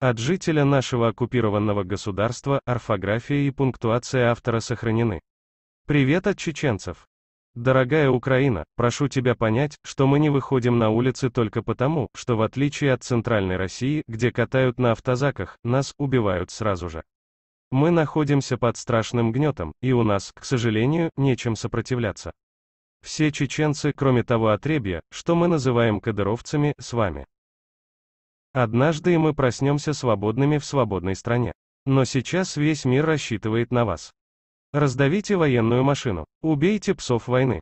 От жителя нашего оккупированного государства орфография и пунктуация автора сохранены. Привет от чеченцев. Дорогая Украина, прошу тебя понять, что мы не выходим на улицы только потому, что в отличие от Центральной России, где катают на автозаках, нас убивают сразу же. Мы находимся под страшным гнетом, и у нас, к сожалению, нечем сопротивляться. Все чеченцы, кроме того отребья, что мы называем кадыровцами, с вами. Однажды и мы проснемся свободными в свободной стране. Но сейчас весь мир рассчитывает на вас. Раздавите военную машину. Убейте псов войны.